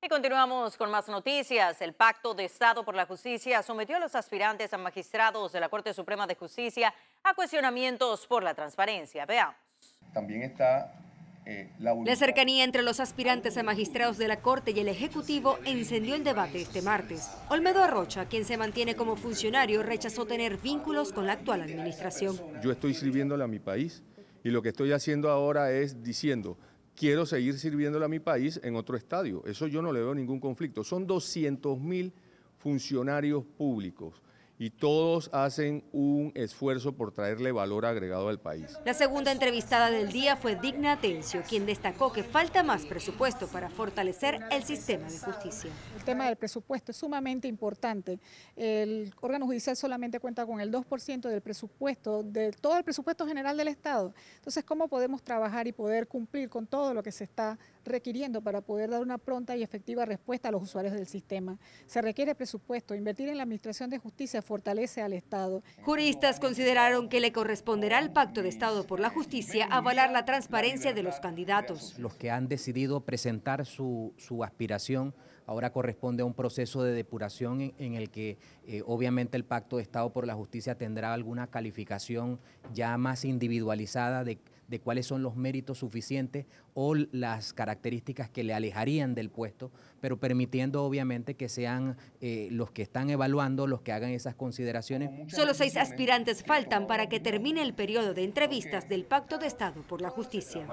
Y continuamos con más noticias. El Pacto de Estado por la Justicia sometió a los aspirantes a magistrados de la Corte Suprema de Justicia a cuestionamientos por la transparencia. Veamos. También está eh, la, la cercanía entre los aspirantes a magistrados de la Corte y el Ejecutivo encendió el debate este martes. Olmedo Arrocha, quien se mantiene como funcionario, rechazó tener vínculos con la actual administración. Yo estoy sirviéndole a mi país y lo que estoy haciendo ahora es diciendo quiero seguir sirviéndole a mi país en otro estadio. Eso yo no le veo ningún conflicto. Son 200 mil funcionarios públicos y todos hacen un esfuerzo por traerle valor agregado al país. La segunda entrevistada del día fue Digna Atencio, quien destacó que falta más presupuesto para fortalecer el sistema de justicia. El tema del presupuesto es sumamente importante. El órgano judicial solamente cuenta con el 2% del presupuesto, de todo el presupuesto general del Estado. Entonces, ¿cómo podemos trabajar y poder cumplir con todo lo que se está requiriendo para poder dar una pronta y efectiva respuesta a los usuarios del sistema. Se requiere presupuesto. Invertir en la Administración de Justicia fortalece al Estado. Juristas consideraron que le corresponderá al Pacto de Estado por la Justicia avalar la transparencia de los candidatos. Los que han decidido presentar su, su aspiración ahora corresponde a un proceso de depuración en, el que eh, obviamente el Pacto de Estado por la Justicia tendrá alguna calificación ya más individualizada de, cuáles son los méritos suficientes o las características que le alejarían del puesto, pero permitiendo obviamente que sean eh, los que están evaluando los que hagan esas consideraciones. Solo seis ¿eh? aspirantes faltan para que termine el periodo de entrevistas del Pacto de Estado por la Justicia.